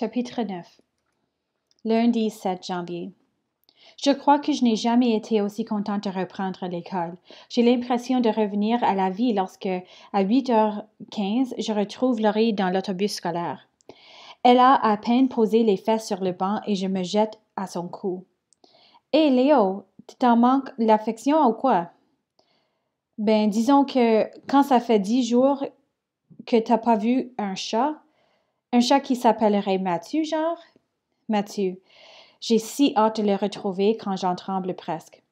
Chapitre 9 Lundi 7 janvier. Je crois que je n'ai jamais été aussi contente de reprendre l'école. J'ai l'impression de revenir à la vie lorsque, à 8h15, je retrouve Laurie dans l'autobus scolaire. Elle a à peine posé les fesses sur le banc et je me jette à son cou. Hé Léo, tu t'en manques l'affection ou quoi? Ben, disons que quand ça fait dix jours que t'as pas vu un chat, un chat qui s'appellerait Mathieu, genre? Mathieu. J'ai si hâte de le retrouver quand j'en tremble presque.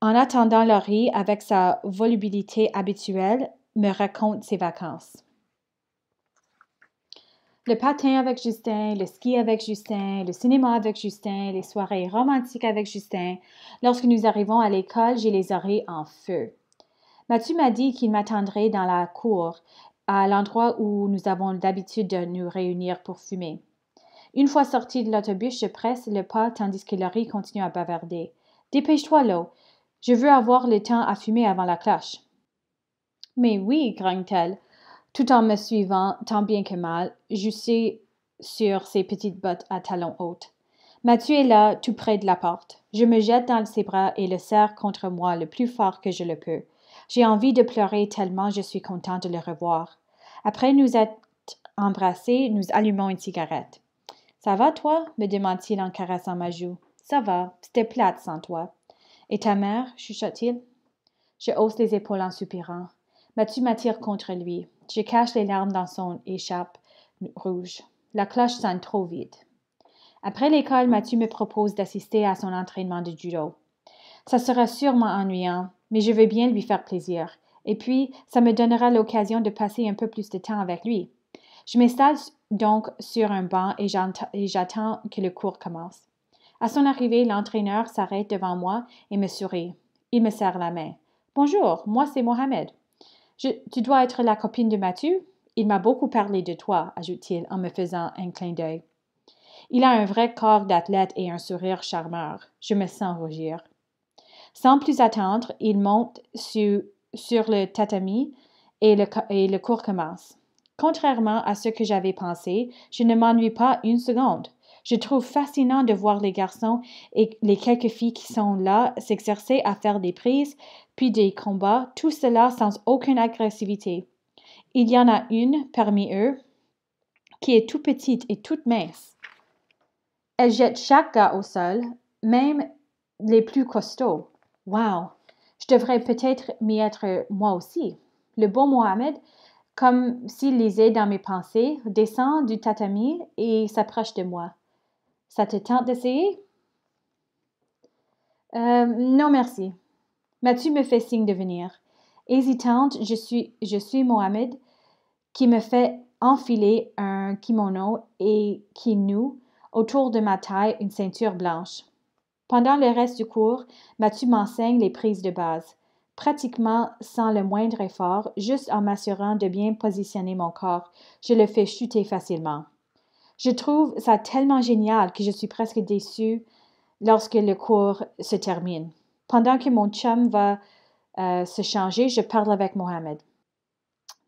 En attendant, Laurie, avec sa volubilité habituelle, me raconte ses vacances. Le patin avec Justin, le ski avec Justin, le cinéma avec Justin, les soirées romantiques avec Justin. Lorsque nous arrivons à l'école, j'ai les oreilles en feu. Mathieu m'a dit qu'il m'attendrait dans la cour à l'endroit où nous avons l'habitude de nous réunir pour fumer. Une fois sorti de l'autobus, je presse le pas tandis que Laurie continue à bavarder. Dépêche-toi, Lo. Je veux avoir le temps à fumer avant la cloche. Mais oui, grogne-t-elle, tout en me suivant, tant bien que mal, juste sur ses petites bottes à talons hauts. Mathieu est là, tout près de la porte. Je me jette dans ses bras et le serre contre moi le plus fort que je le peux. J'ai envie de pleurer tellement je suis content de le revoir. Après nous être embrassés, nous allumons une cigarette. Ça va, toi me demande-t-il en caressant ma joue. Ça va, c'était plate sans toi. Et ta mère chuchote-t-il. Je hausse les épaules en soupirant. Mathieu m'attire contre lui. Je cache les larmes dans son écharpe rouge. La cloche sonne trop vite. Après l'école, Mathieu me propose d'assister à son entraînement de judo. Ça sera sûrement ennuyant, mais je veux bien lui faire plaisir. Et puis, ça me donnera l'occasion de passer un peu plus de temps avec lui. Je m'installe donc sur un banc et j'attends que le cours commence. À son arrivée, l'entraîneur s'arrête devant moi et me sourit. Il me serre la main. Bonjour, moi c'est Mohamed. tu dois être la copine de Mathieu Il m'a beaucoup parlé de toi, ajoute-t-il en me faisant un clin d'œil. Il a un vrai corps d'athlète et un sourire charmeur. Je me sens rougir. Sans plus attendre, il monte sur le tatami et le, et le cours commence. Contrairement à ce que j'avais pensé, je ne m'ennuie pas une seconde. Je trouve fascinant de voir les garçons et les quelques filles qui sont là s'exercer à faire des prises, puis des combats, tout cela sans aucune agressivité. Il y en a une parmi eux qui est tout petite et toute mince. Elle jette chaque gars au sol, même les plus costauds. Wow, je devrais peut-être m'y être moi aussi. Le bon Mohamed, comme s'il lisait dans mes pensées, descend du tatami et s'approche de moi. Ça te tente d'essayer? Euh, non, merci. Mathieu me fait signe de venir. Hésitante, je suis, je suis Mohamed qui me fait enfiler un kimono et qui noue autour de ma taille une ceinture blanche. Pendant le reste du cours, Mathieu m'enseigne les prises de base, pratiquement sans le moindre effort, juste en m'assurant de bien positionner mon corps. Je le fais chuter facilement. Je trouve ça tellement génial que je suis presque déçue lorsque le cours se termine. Pendant que mon chum va euh, se changer, je parle avec Mohamed.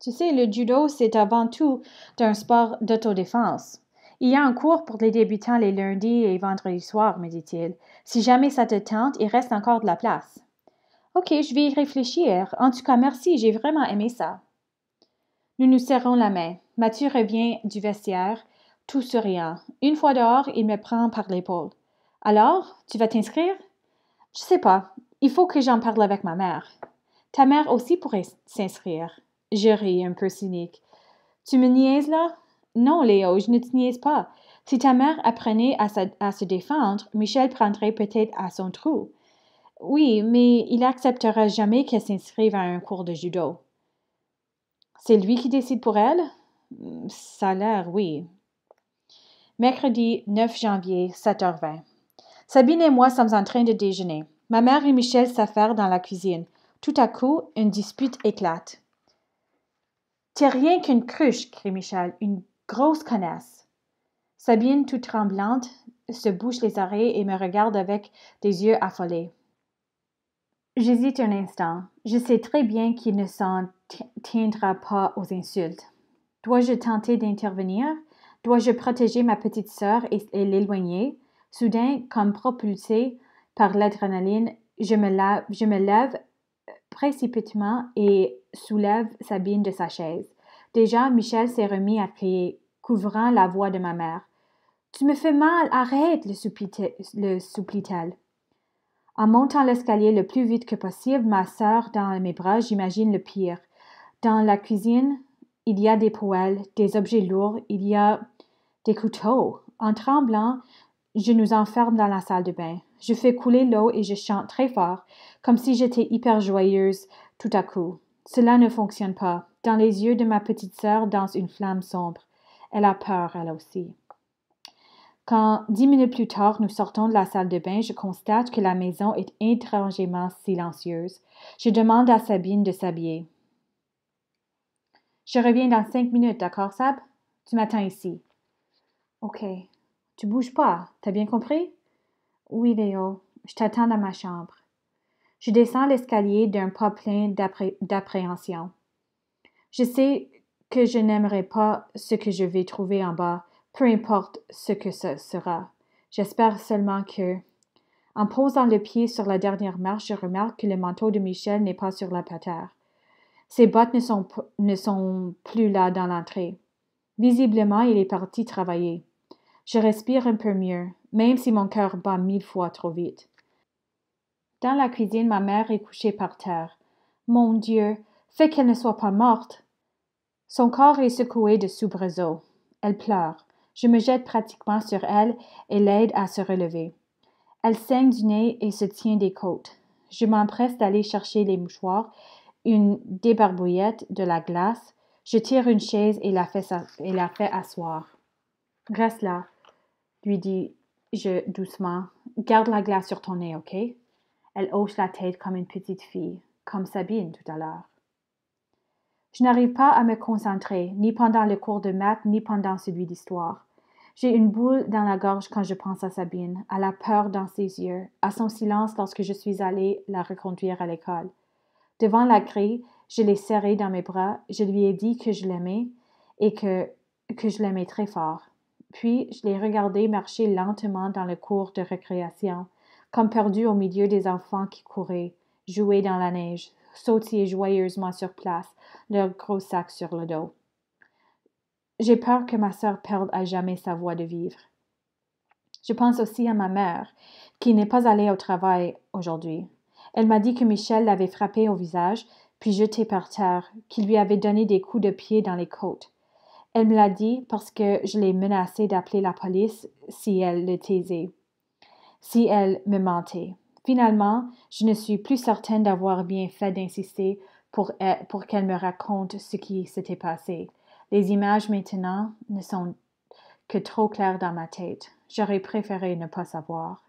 Tu sais, le judo, c'est avant tout un sport d'autodéfense. Il y a un cours pour les débutants les lundis et vendredis soirs, me dit-il. Si jamais ça te tente, il reste encore de la place. Ok, je vais y réfléchir. En tout cas, merci, j'ai vraiment aimé ça. Nous nous serrons la main. Mathieu revient du vestiaire, tout souriant. Une fois dehors, il me prend par l'épaule. Alors, tu vas t'inscrire? Je sais pas. Il faut que j'en parle avec ma mère. Ta mère aussi pourrait s'inscrire. Je ris, un peu cynique. Tu me niaises là? Non, Léo, je ne te niaise pas. Si ta mère apprenait à, se défendre, Michel prendrait peut-être à son trou. Oui, mais il acceptera jamais qu'elle s'inscrive à un cours de judo. C'est lui qui décide pour elle? Ça a l'air, oui. Mercredi 9 janvier, 7h20. Sabine et moi sommes en train de déjeuner. Ma mère et Michel s'affairent dans la cuisine. Tout à coup, une dispute éclate. T'es rien qu'une cruche, crie Michel. Une grosse connasse. Sabine, tout tremblante, se bouche les oreilles et me regarde avec des yeux affolés. J'hésite un instant. Je sais très bien qu'il ne s'en tiendra pas aux insultes. Dois-je tenter d'intervenir? Dois-je protéger ma petite sœur et, l'éloigner? Soudain, comme propulsé par l'adrénaline, je me, je me lève euh, précipitamment et soulève Sabine de sa chaise. Déjà, Michel s'est remis à crier, couvrant la voix de ma mère. Tu me fais mal, arrête, le, supplie-t-elle. En montant l'escalier le plus vite que possible, ma sœur dans mes bras, j'imagine le pire. Dans la cuisine, il y a des poêles, des objets lourds, il y a des couteaux. En tremblant, je nous enferme dans la salle de bain. Je fais couler l'eau et je chante très fort, comme si j'étais hyper joyeuse tout à coup. Cela ne fonctionne pas. Dans les yeux de ma petite sœur danse une flamme sombre. Elle a peur, elle aussi. Quand dix minutes plus tard nous sortons de la salle de bain, je constate que la maison est étrangement silencieuse. Je demande à Sabine de s'habiller. Je reviens dans cinq minutes, d'accord, Sab? Tu m'attends ici. OK. Tu bouges pas, t'as bien compris? Oui, Léo, je t'attends dans ma chambre. Je descends l'escalier d'un pas plein d'appréhension. Je sais que je n'aimerai pas ce que je vais trouver en bas, peu importe ce que ce sera. J'espère seulement que... En posant le pied sur la dernière marche, je remarque que le manteau de Michel n'est pas sur la patère. Ses bottes ne sont, ne sont plus là dans l'entrée. Visiblement, il est parti travailler. Je respire un peu mieux, même si mon cœur bat mille fois trop vite. Dans la cuisine, ma mère est couchée par terre. Mon Dieu, fais qu'elle ne soit pas morte. Son corps est secoué de soubresauts. Elle pleure. Je me jette pratiquement sur elle et l'aide à se relever. Elle saigne du nez et se tient des côtes. Je m'empresse d'aller chercher les mouchoirs, une débarbouillette, de la glace. Je tire une chaise et la fais, et la fais asseoir. Reste là, lui dis-je doucement. Garde la glace sur ton nez, ok? Elle hoche la tête comme une petite fille, comme Sabine tout à l'heure. Je n'arrive pas à me concentrer, ni pendant le cours de maths, ni pendant celui d'histoire. J'ai une boule dans la gorge quand je pense à Sabine, à la peur dans ses yeux, à son silence lorsque je suis allée la reconduire à l'école. Devant la grille, je l'ai serrée dans mes bras, je lui ai dit que je l'aimais et que, que je l'aimais très fort. Puis, je l'ai regardée marcher lentement dans le cours de récréation, comme perdu au milieu des enfants qui couraient, jouaient dans la neige, sautillaient joyeusement sur place, leurs gros sacs sur le dos. J'ai peur que ma sœur perde à jamais sa voie de vivre. Je pense aussi à ma mère, qui n'est pas allée au travail aujourd'hui. Elle m'a dit que Michel l'avait frappée au visage, puis jetée par terre, qu'il lui avait donné des coups de pied dans les côtes. Elle me l'a dit parce que je l'ai menacée d'appeler la police si elle le taisait si elle me mentait. Finalement, je ne suis plus certaine d'avoir bien fait d'insister pour, euh, pour qu'elle me raconte ce qui s'était passé. Les images maintenant ne sont que trop claires dans ma tête. J'aurais préféré ne pas savoir.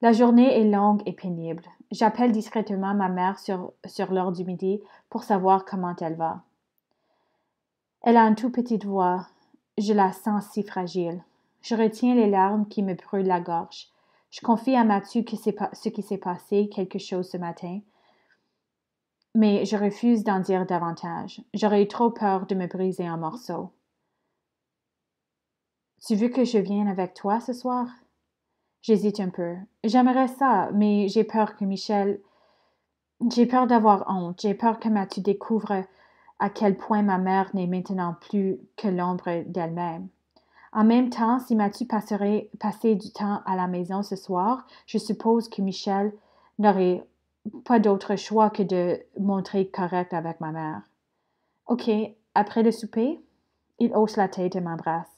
La journée est longue et pénible. J'appelle discrètement ma mère sur, sur l'heure du midi pour savoir comment elle va. Elle a une toute petite voix. Je la sens si fragile. Je retiens les larmes qui me brûlent la gorge. Je confie à Mathieu que ce qui s'est passé quelque chose ce matin, mais je refuse d'en dire davantage. J'aurais trop peur de me briser en morceaux. Tu veux que je vienne avec toi ce soir? J'hésite un peu. J'aimerais ça, mais j'ai peur que Michel. J'ai peur d'avoir honte. J'ai peur que Mathieu découvre à quel point ma mère n'est maintenant plus que l'ombre d'elle-même. En même temps, si Mathieu passerait, passait du temps à la maison ce soir, je suppose que Michel n'aurait pas d'autre choix que de montrer correct avec ma mère. OK, après le souper? Il hausse la tête et m'embrasse.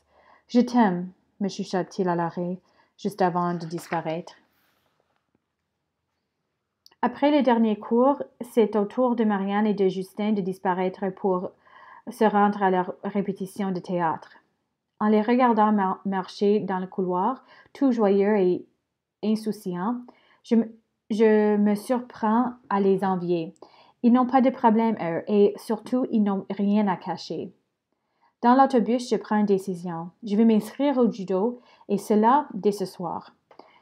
Je t'aime, me chuchote-t-il à l'arrêt, juste avant de disparaître. Après le dernier cours, c'est au tour de Marianne et de Justin de disparaître pour se rendre à leur répétition de théâtre. En les regardant marcher dans le couloir, tout joyeux et insouciant, je, je me surprends à les envier. Ils n'ont pas de problème, eux, et surtout, ils n'ont rien à cacher. Dans l'autobus, je prends une décision. Je vais m'inscrire au judo, et cela dès ce soir.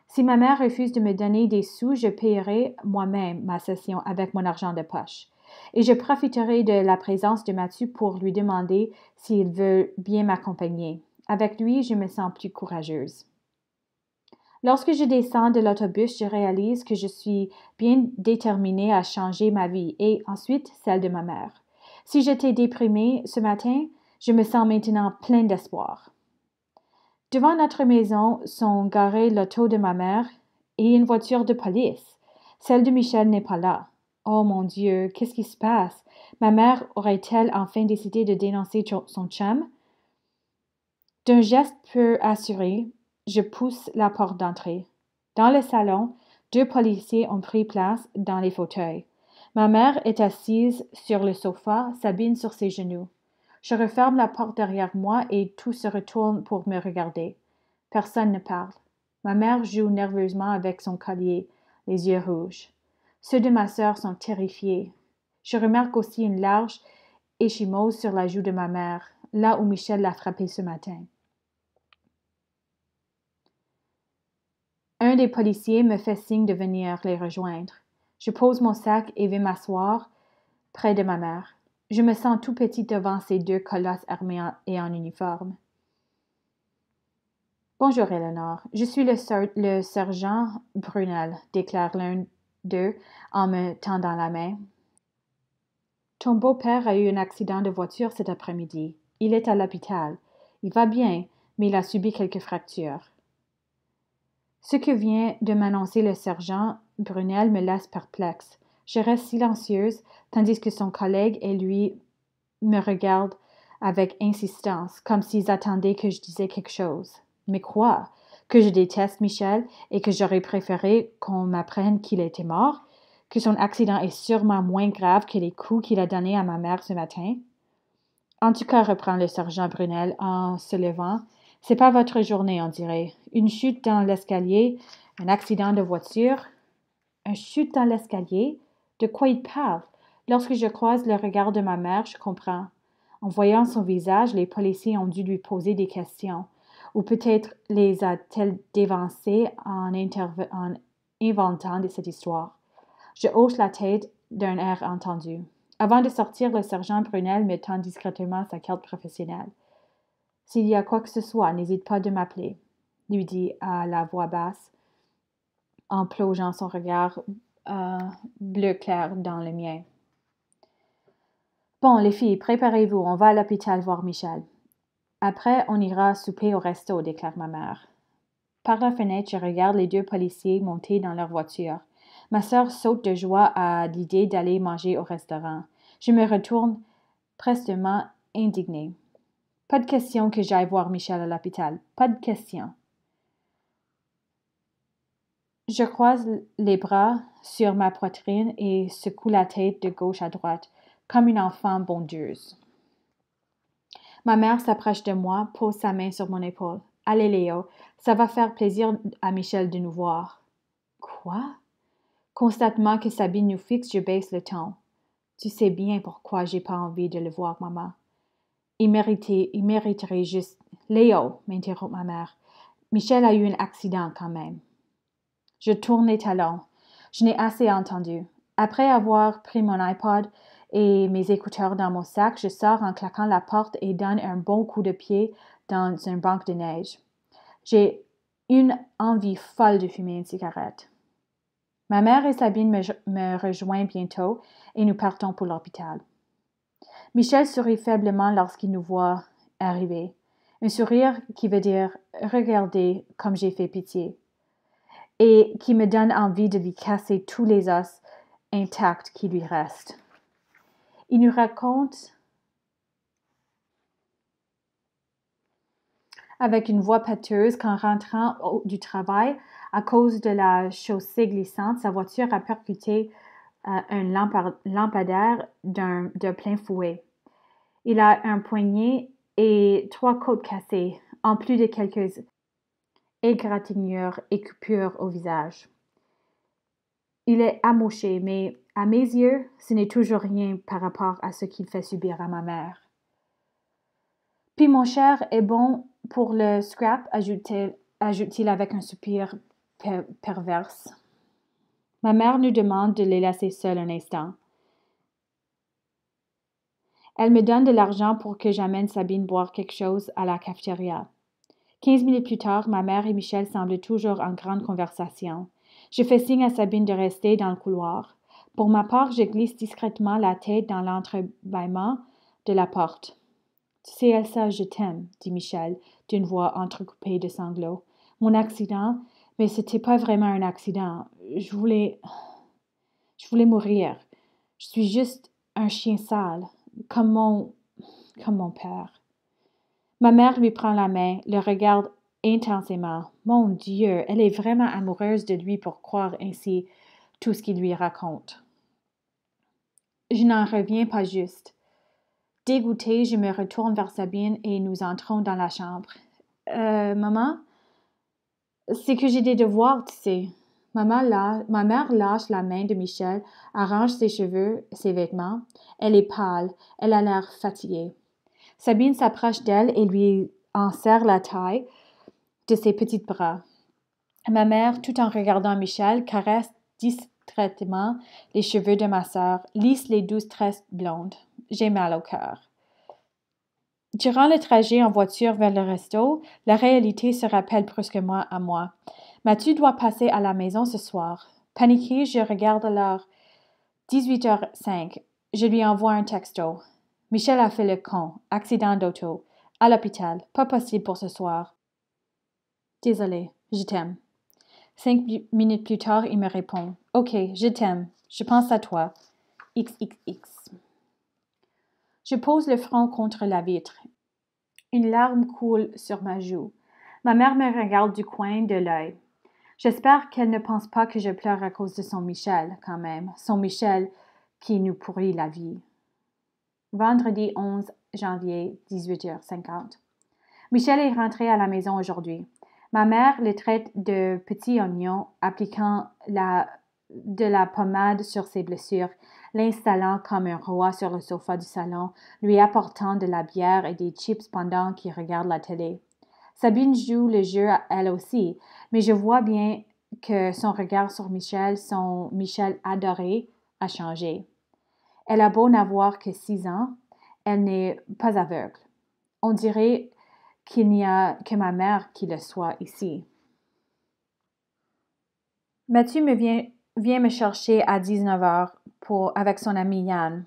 Si ma mère refuse de me donner des sous, je paierai moi-même ma session avec mon argent de poche et je profiterai de la présence de Mathieu pour lui demander s'il veut bien m'accompagner. Avec lui, je me sens plus courageuse. Lorsque je descends de l'autobus, je réalise que je suis bien déterminée à changer ma vie et ensuite celle de ma mère. Si j'étais déprimée ce matin, je me sens maintenant pleine d'espoir. Devant notre maison sont garés l'auto de ma mère et une voiture de police. Celle de Michel n'est pas là. Oh mon Dieu, qu'est-ce qui se passe? Ma mère aurait-elle enfin décidé de dénoncer son chum? D'un geste peu assuré, je pousse la porte d'entrée. Dans le salon, deux policiers ont pris place dans les fauteuils. Ma mère est assise sur le sofa, Sabine sur ses genoux. Je referme la porte derrière moi et tout se retourne pour me regarder. Personne ne parle. Ma mère joue nerveusement avec son collier, les yeux rouges. Ceux de ma sœur sont terrifiés. Je remarque aussi une large échimose sur la joue de ma mère, là où Michel l'a frappée ce matin. Un des policiers me fait signe de venir les rejoindre. Je pose mon sac et vais m'asseoir près de ma mère. Je me sens tout petit devant ces deux colosses armés et en uniforme. Bonjour, Eleanor. Je suis le, le sergent Brunel, déclare l'un d'eux en me tendant la main. Ton beau-père a eu un accident de voiture cet après-midi. Il est à l'hôpital. Il va bien, mais il a subi quelques fractures. Ce que vient de m'annoncer le sergent Brunel me laisse perplexe. Je reste silencieuse, tandis que son collègue et lui me regardent avec insistance, comme s'ils attendaient que je disais quelque chose. Mais quoi? que je déteste Michel et que j'aurais préféré qu'on m'apprenne qu'il était mort, que son accident est sûrement moins grave que les coups qu'il a donnés à ma mère ce matin. En tout cas, reprend le sergent Brunel en se levant, c'est pas votre journée, on dirait. Une chute dans l'escalier, un accident de voiture. Un chute dans l'escalier? De quoi il parle? Lorsque je croise le regard de ma mère, je comprends. En voyant son visage, les policiers ont dû lui poser des questions ou peut-être les a-t-elle dévancés en, inventant de cette histoire. Je hausse la tête d'un air entendu. Avant de sortir, le sergent Brunel me tend discrètement sa carte professionnelle. S'il y a quoi que ce soit, n'hésite pas de m'appeler, lui dit à la voix basse, en plongeant son regard euh, bleu clair dans le mien. Bon, les filles, préparez-vous, on va à l'hôpital voir Michel. Après, on ira souper au resto, déclare ma mère. Par la fenêtre, je regarde les deux policiers monter dans leur voiture. Ma sœur saute de joie à l'idée d'aller manger au restaurant. Je me retourne prestement indignée. Pas de question que j'aille voir Michel à l'hôpital. Pas de question. Je croise les bras sur ma poitrine et secoue la tête de gauche à droite, comme une enfant bondueuse. Ma mère s'approche de moi, pose sa main sur mon épaule. Allez, Léo, ça va faire plaisir à Michel de nous voir. Quoi? Constatement que Sabine nous fixe, je baisse le ton. Tu sais bien pourquoi j'ai pas envie de le voir, maman. Il méritait, il mériterait juste. Léo, m'interrompt ma mère. Michel a eu un accident quand même. Je tourne les talons. Je n'ai assez entendu. Après avoir pris mon iPod, et mes écouteurs dans mon sac, je sors en claquant la porte et donne un bon coup de pied dans un banc de neige. J'ai une envie folle de fumer une cigarette. Ma mère et Sabine me, me rejoignent bientôt et nous partons pour l'hôpital. Michel sourit faiblement lorsqu'il nous voit arriver. Un sourire qui veut dire Regardez comme j'ai fait pitié et qui me donne envie de lui casser tous les os intacts qui lui restent. Il nous raconte avec une voix pâteuse qu'en rentrant du travail, à cause de la chaussée glissante, sa voiture a percuté euh, un lampadaire d'un, de plein fouet. Il a un poignet et trois côtes cassées, en plus de quelques égratignures et coupures au visage. Il est amoché, mais à mes yeux, ce n'est toujours rien par rapport à ce qu'il fait subir à ma mère. Puis mon cher est bon pour le scrap, ajoute-t-il avec un soupir perverse. Ma mère nous demande de les laisser seuls un instant. Elle me donne de l'argent pour que j'amène Sabine boire quelque chose à la cafétéria. Quinze minutes plus tard, ma mère et Michel semblent toujours en grande conversation. Je fais signe à Sabine de rester dans le couloir. Pour ma part, je glisse discrètement la tête dans l'entrebâillement de la porte. Tu sais, Elsa, je t'aime, dit Michel, d'une voix entrecoupée de sanglots. Mon accident, mais c'était pas vraiment un accident. Je voulais. Je voulais mourir. Je suis juste un chien sale, comme mon. comme mon père. Ma mère lui prend la main, le regarde intensément. Mon Dieu, elle est vraiment amoureuse de lui pour croire ainsi tout ce qu'il lui raconte. Je n'en reviens pas juste. Dégoûté, je me retourne vers Sabine et nous entrons dans la chambre. Euh, maman, c'est que j'ai des devoirs, tu sais. Maman là, ma mère lâche la main de Michel, arrange ses cheveux, ses vêtements. Elle est pâle, elle a l'air fatiguée. Sabine s'approche d'elle et lui en serre la taille de ses petits bras. Ma mère, tout en regardant Michel, caresse traitement les cheveux de ma sœur, lisse les douces tresses blondes. J'ai mal au cœur. Durant le trajet en voiture vers le resto, la réalité se rappelle brusquement à moi. Mathieu doit passer à la maison ce soir. Paniqué, je regarde l'heure. 18h05. Je lui envoie un texto. Michel a fait le con. Accident d'auto. À l'hôpital. Pas possible pour ce soir. Désolé, je t'aime. Cinq minutes plus tard, il me répond Ok, je t'aime, je pense à toi. XXX. Je pose le front contre la vitre. Une larme coule sur ma joue. Ma mère me regarde du coin de l'œil. J'espère qu'elle ne pense pas que je pleure à cause de son Michel, quand même. Son Michel qui nous pourrit la vie. Vendredi 11 janvier, 18h50. Michel est rentré à la maison aujourd'hui. Ma mère le traite de petit oignon, appliquant de la pommade sur ses blessures, l'installant comme un roi sur le sofa du salon, lui apportant de la bière et des chips pendant qu'il regarde la télé. Sabine joue le jeu elle aussi, mais je vois bien que son regard sur Michel, son Michel adoré, a changé. Elle a beau n'avoir que six ans, elle n'est pas aveugle. On dirait qu'il n'y a que ma mère qui le soit ici. Mathieu me vient, me chercher à 19h pour, avec son amie Yann,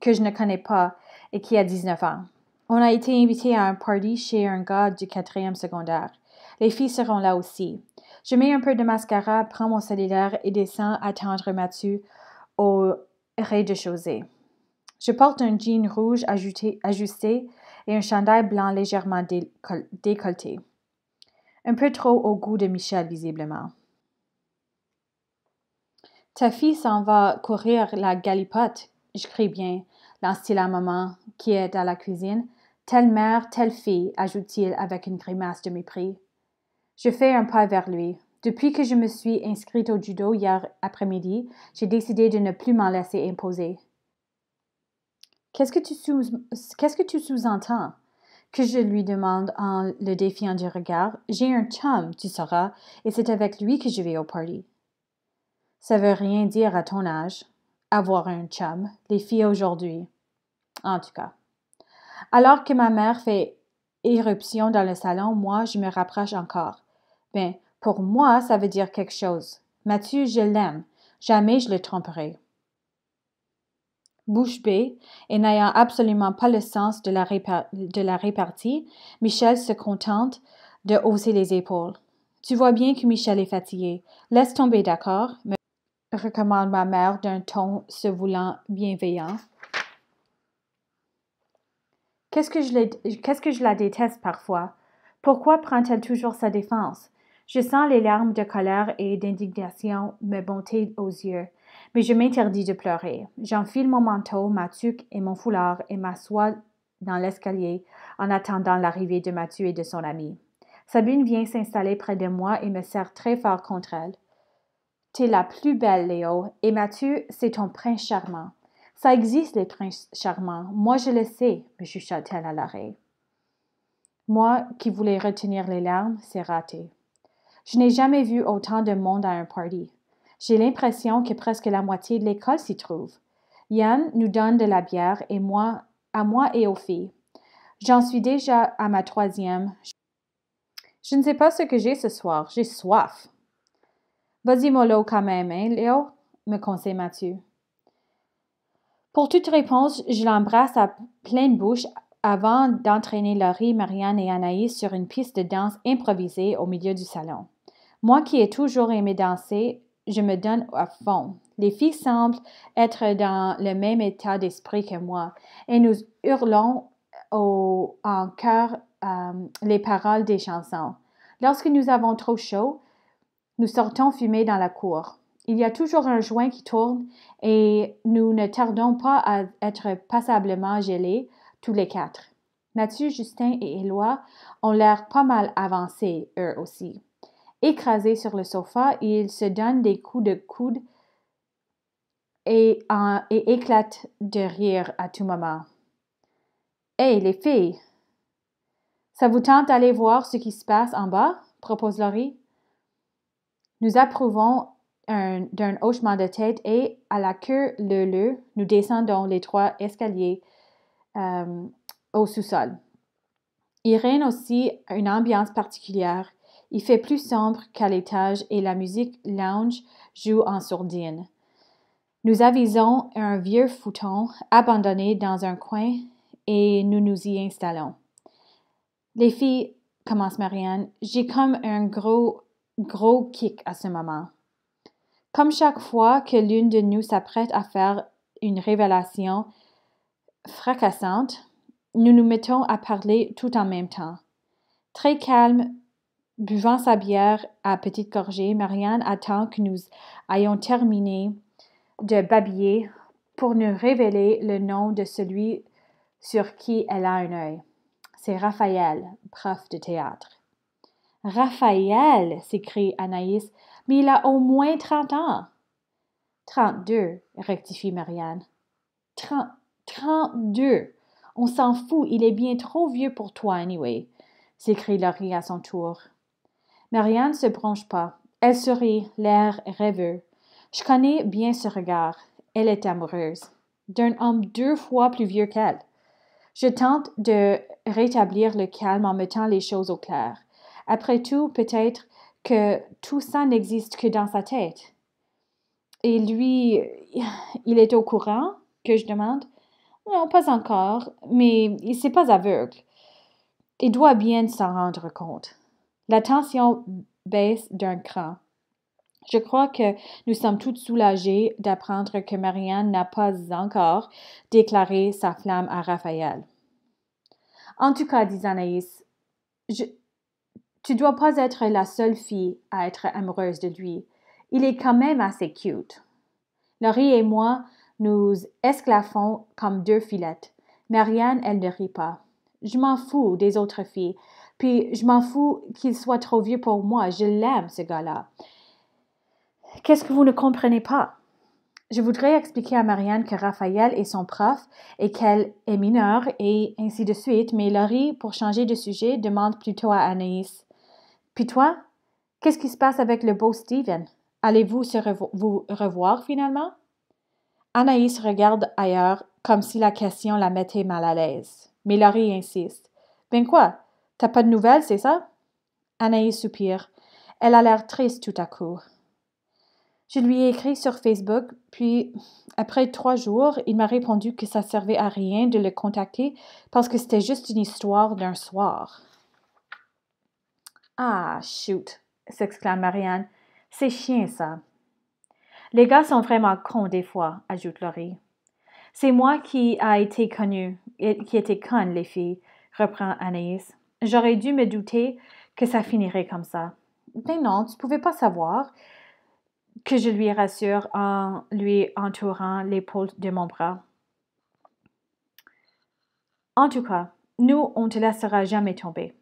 que je ne connais pas et qui a 19 ans. On a été invité à un party chez un gars du quatrième secondaire. Les filles seront là aussi. Je mets un peu de mascara, prends mon cellulaire et descends attendre Mathieu au rez-de-chaussée. Je porte un jean rouge ajusté et un chandail blanc légèrement décolleté. Un peu trop au goût de Michel, visiblement. Ta fille s'en va courir la galipote, je bien, lance-t-il à maman, qui est à la cuisine. Telle mère, telle fille, ajoute-t-il avec une grimace de mépris. Je fais un pas vers lui. Depuis que je me suis inscrite au judo hier après-midi, j'ai décidé de ne plus m'en laisser imposer. Qu'est-ce que tu sous-entends? que, je lui demande en le défiant du regard. J'ai un chum, tu sauras, et c'est avec lui que je vais au party. Ça veut rien dire à ton âge, avoir un chum, les filles aujourd'hui. En tout cas. Alors que ma mère fait éruption dans le salon, moi, je me rapproche encore. Ben, pour moi, ça veut dire quelque chose. Mathieu, je l'aime. Jamais je le tromperai. Bouche bée et n'ayant absolument pas le sens de la, de la répartie, Michel se contente de hausser les épaules. Tu vois bien que Michel est fatigué. Laisse tomber, d'accord? me recommande ma mère d'un ton se voulant bienveillant. Qu'est-ce que, je que je la déteste parfois? Pourquoi prend-elle toujours sa défense? Je sens les larmes de colère et d'indignation me monter aux yeux mais je m'interdis de pleurer. J'enfile mon manteau, ma tuque et mon foulard et m'assois dans l'escalier en attendant l'arrivée de Mathieu et de son ami. Sabine vient s'installer près de moi et me serre très fort contre elle. T'es la plus belle, Léo, et Mathieu, c'est ton prince charmant. Ça existe, les princes charmants. Moi, je le sais, me chuchota-t-elle à l'oreille. Moi, qui voulais retenir les larmes, c'est raté. Je n'ai jamais vu autant de monde à un party. J'ai l'impression que presque la moitié de l'école s'y trouve. Yann nous donne de la bière et moi, à moi et aux filles. J'en suis déjà à ma troisième. Je ne sais pas ce que j'ai ce soir. J'ai soif. Vas-y mollo quand même, hein, Léo? me conseille Mathieu. Pour toute réponse, je l'embrasse à pleine bouche avant d'entraîner Laurie, Marianne et Anaïs sur une piste de danse improvisée au milieu du salon. Moi qui ai toujours aimé danser, je me donne à fond. Les filles semblent être dans le même état d'esprit que moi et nous hurlons en cœur euh, les paroles des chansons. Lorsque nous avons trop chaud, nous sortons fumer dans la cour. Il y a toujours un joint qui tourne et nous ne tardons pas à être passablement gelés tous les quatre. Mathieu, Justin et Éloi ont l'air pas mal avancés, eux aussi écrasé sur le sofa il se donne des coups de coude et, éclate de rire à tout moment. Hé, les filles! Ça vous tente d'aller voir ce qui se passe en bas? propose Laurie. Nous approuvons d'un hochement de tête et, à la queue leu-leu, nous descendons les trois escaliers euh, au sous-sol. Il règne aussi une ambiance particulière il fait plus sombre qu'à l'étage et la musique lounge joue en sourdine. Nous avisons un vieux fouton abandonné dans un coin et nous nous y installons. Les filles, commence Marianne, j'ai comme un gros, gros kick à ce moment. Comme chaque fois que l'une de nous s'apprête à faire une révélation fracassante, nous nous mettons à parler tout en même temps. Très calme, Buvant sa bière à petite gorgée, Marianne attend que nous ayons terminé de babiller pour nous révéler le nom de celui sur qui elle a un œil. C'est Raphaël, prof de théâtre. Raphaël, s'écrie Anaïs, mais il a au moins trente ans. «Trente-deux!» rectifie Marianne. «Trente-deux! On s'en fout, il est bien trop vieux pour toi, anyway, s'écrie Laurie à son tour. Marianne ne se bronche pas. Elle sourit, l'air rêveux. Je connais bien ce regard. Elle est amoureuse. D'un homme deux fois plus vieux qu'elle. Je tente de rétablir le calme en mettant les choses au clair. Après tout, peut-être que tout ça n'existe que dans sa tête. Et lui, il est au courant que je demande. Non, pas encore, mais il n'est pas aveugle. Il doit bien s'en rendre compte. La tension baisse d'un cran. Je crois que nous sommes toutes soulagées d'apprendre que Marianne n'a pas encore déclaré sa flamme à Raphaël. En tout cas, dit Anaïs, tu dois pas être la seule fille à être amoureuse de lui. Il est quand même assez cute. Laurie et moi, nous esclaffons comme deux filettes. Marianne, elle ne rit pas. Je m'en fous des autres filles. Puis je m'en fous qu'il soit trop vieux pour moi. Je l'aime, ce gars-là. Qu'est-ce que vous ne comprenez pas? Je voudrais expliquer à Marianne que Raphaël est son prof et qu'elle est mineure et ainsi de suite, mais Laurie, pour changer de sujet, demande plutôt à Anaïs. Puis toi, qu'est-ce qui se passe avec le beau Steven? Allez-vous se vous revoir finalement? Anaïs regarde ailleurs comme si la question la mettait mal à l'aise. Mais Laurie insiste. Ben quoi? T'as pas de nouvelles, c'est ça Anaïs soupire. Elle a l'air triste tout à coup. Je lui ai écrit sur Facebook, puis après trois jours, il m'a répondu que ça servait à rien de le contacter parce que c'était juste une histoire d'un soir. Ah, shoot, s'exclame Marianne. C'est chien, ça. Les gars sont vraiment cons des fois, ajoute Laurie. C'est moi qui a été connue, qui était conne, les filles, reprend Anaïs. J'aurais dû me douter que ça finirait comme ça. Mais non, tu ne pouvais pas savoir que je lui rassure en lui entourant l'épaule de mon bras. En tout cas, nous, on ne te laissera jamais tomber.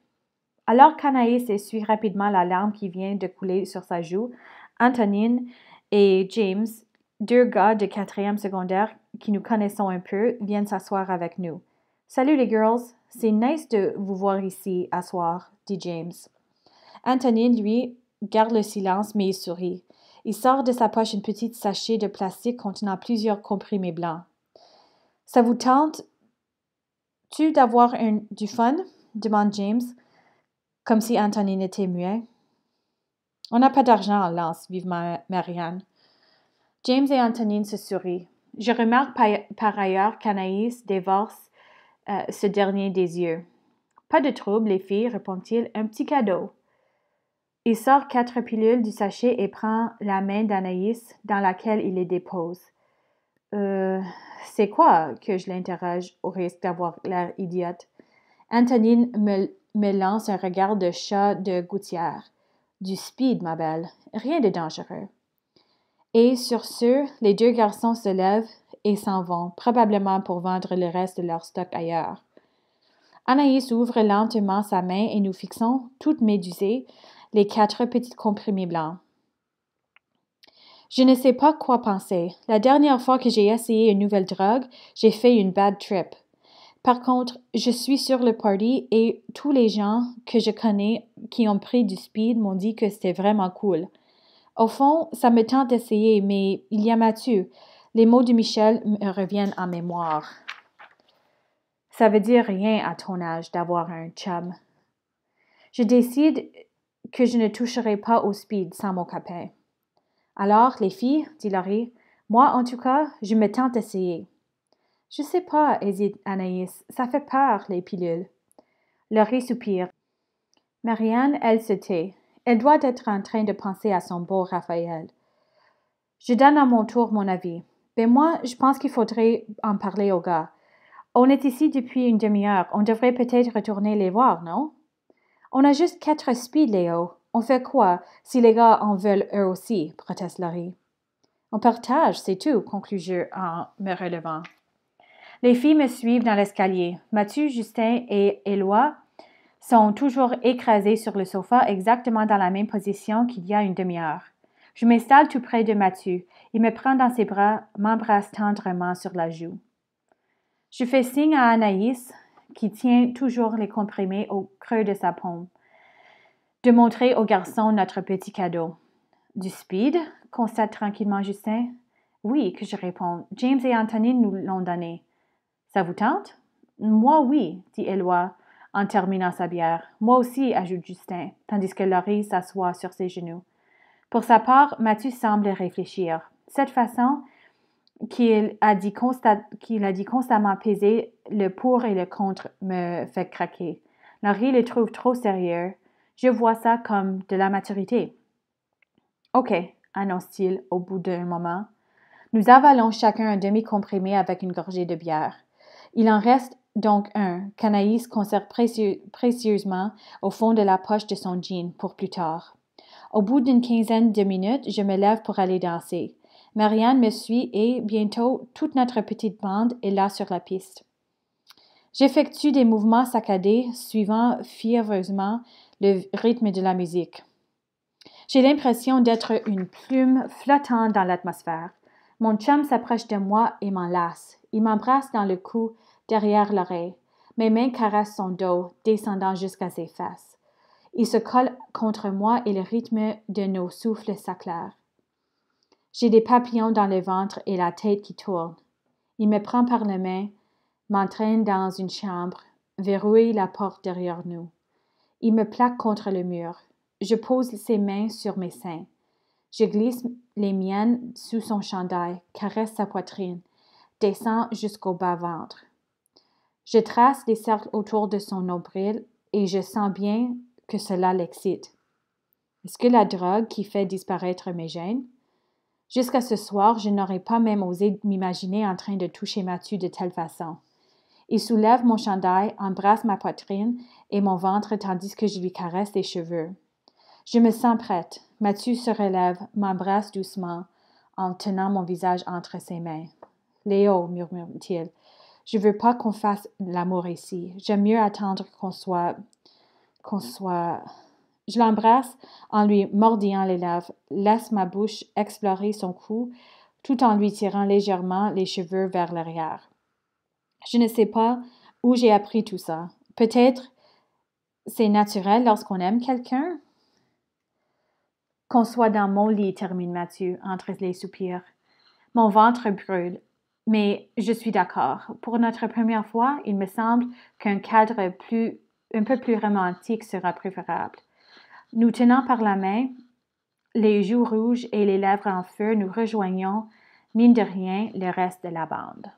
Alors qu'Anaïs essuie rapidement la larme qui vient de couler sur sa joue, Antonine et James, deux gars de quatrième secondaire qui nous connaissons un peu, viennent s'asseoir avec nous. Salut les girls, c'est nice de vous voir ici, asseoir, dit James. Anthony, lui, garde le silence, mais il sourit. Il sort de sa poche une petite sachet de plastique contenant plusieurs comprimés blancs. Ça vous tente-tu d'avoir du fun demande James, comme si Antonine était muet. On n'a pas d'argent, lance vivement Marianne. James et Antonine se sourient. Je remarque par ailleurs qu'Anaïs divorce ce dernier des yeux. Pas de trouble, les filles, répond-il, un petit cadeau. Il sort quatre pilules du sachet et prend la main d'Anaïs dans laquelle il les dépose. Euh, c'est quoi que je l'interroge au risque d'avoir l'air idiote? Antonine me, lance un regard de chat de gouttière. Du speed, ma belle, rien de dangereux. Et sur ce, les deux garçons se lèvent, et s'en vont, probablement pour vendre le reste de leur stock ailleurs. Anaïs ouvre lentement sa main et nous fixons, toutes médusées, les quatre petits comprimés blancs. Je ne sais pas quoi penser. La dernière fois que j'ai essayé une nouvelle drogue, j'ai fait une bad trip. Par contre, je suis sur le party et tous les gens que je connais qui ont pris du speed m'ont dit que c'était vraiment cool. Au fond, ça me tente d'essayer, mais il y a Mathieu. Les mots de Michel me euh, reviennent en mémoire. Ça veut dire rien à ton âge d'avoir un chum. Je décide que je ne toucherai pas au speed sans mon capet. »« Alors, les filles, dit Laurie, moi en tout cas, je me tente d'essayer. Je sais pas, hésite Anaïs, ça fait peur, les pilules. Laurie soupire. Marianne, elle se tait. Elle doit être en train de penser à son beau Raphaël. Je donne à mon tour mon avis. Mais ben, moi, je pense qu'il faudrait en parler aux gars. On est ici depuis une demi-heure. On devrait peut-être retourner les voir, non? On a juste quatre spies, Léo. On fait quoi si les gars en veulent eux aussi? proteste Larry. On partage, c'est tout, conclut je en me relevant. Les filles me suivent dans l'escalier. Mathieu, Justin et Éloi sont toujours écrasés sur le sofa exactement dans la même position qu'il y a une demi-heure. Je m'installe tout près de Mathieu. Il me prend dans ses bras, m'embrasse tendrement sur la joue. Je fais signe à Anaïs, qui tient toujours les comprimés au creux de sa paume, de montrer au garçon notre petit cadeau. Du speed constate tranquillement Justin. Oui, que je réponds. James et Anthony nous l'ont donné. Ça vous tente? Moi, oui, dit Éloi en terminant sa bière. Moi aussi, ajoute Justin, tandis que Laurie s'assoit sur ses genoux. Pour sa part, Mathieu semble réfléchir. Cette façon qu'il a, dit constamment peser le pour et le contre me fait craquer. Larry le trouve trop sérieux. Je vois ça comme de la maturité. OK, annonce-t-il au bout d'un moment. Nous avalons chacun un demi-comprimé avec une gorgée de bière. Il en reste donc un qu'Anaïs conserve précieusement au fond de la poche de son jean pour plus tard. Au bout d'une quinzaine de minutes, je me lève pour aller danser. Marianne me suit et, bientôt, toute notre petite bande est là sur la piste. J'effectue des mouvements saccadés, suivant fiévreusement le rythme de la musique. J'ai l'impression d'être une plume flottante dans l'atmosphère. Mon chum s'approche de moi et m'enlace. Il m'embrasse dans le cou, derrière l'oreille. Mes mains caressent son dos, descendant jusqu'à ses fesses. Il se colle contre moi et le rythme de nos souffles s'acclare. J'ai des papillons dans le ventre et la tête qui tourne. Il me prend par la main, m'entraîne dans une chambre, verrouille la porte derrière nous. Il me plaque contre le mur. Je pose ses mains sur mes seins. Je glisse les miennes sous son chandail, caresse sa poitrine, descends jusqu'au bas-ventre. Je trace des cercles autour de son nombril et je sens bien que cela l'excite. Est-ce que la drogue qui fait disparaître mes gènes? Jusqu'à ce soir, je n'aurais pas même osé m'imaginer en train de toucher Mathieu de telle façon. Il soulève mon chandail, embrasse ma poitrine et mon ventre tandis que je lui caresse les cheveux. Je me sens prête. Mathieu se relève, m'embrasse doucement en tenant mon visage entre ses mains. Léo, murmure-t-il, je veux pas qu'on fasse l'amour ici. J'aime mieux attendre qu'on soit qu'on soit... Je l'embrasse en lui mordillant les lèvres, laisse ma bouche explorer son cou tout en lui tirant légèrement les cheveux vers l'arrière. Je ne sais pas où j'ai appris tout ça. Peut-être c'est naturel lorsqu'on aime quelqu'un. Qu'on soit dans mon lit, termine Mathieu entre les soupirs. Mon ventre brûle, mais je suis d'accord. Pour notre première fois, il me semble qu'un cadre plus un peu plus romantique sera préférable. Nous tenant par la main, les joues rouges et les lèvres en feu, nous rejoignons, mine de rien, le reste de la bande.